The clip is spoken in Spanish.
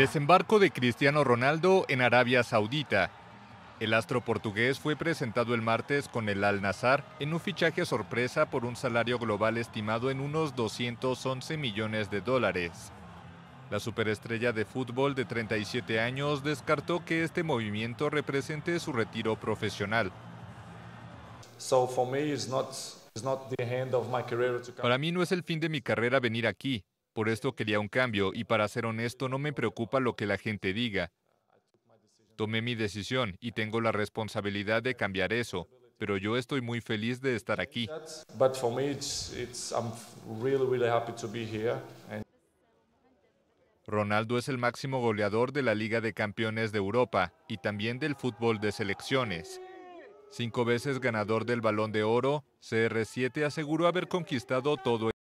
Desembarco de Cristiano Ronaldo en Arabia Saudita. El astro portugués fue presentado el martes con el Al Nazar en un fichaje sorpresa por un salario global estimado en unos 211 millones de dólares. La superestrella de fútbol de 37 años descartó que este movimiento represente su retiro profesional. Para mí no es el fin de mi carrera venir aquí. Por esto quería un cambio y para ser honesto no me preocupa lo que la gente diga. Tomé mi decisión y tengo la responsabilidad de cambiar eso, pero yo estoy muy feliz de estar aquí. Ronaldo es el máximo goleador de la Liga de Campeones de Europa y también del fútbol de selecciones. Cinco veces ganador del Balón de Oro, CR7 aseguró haber conquistado todo el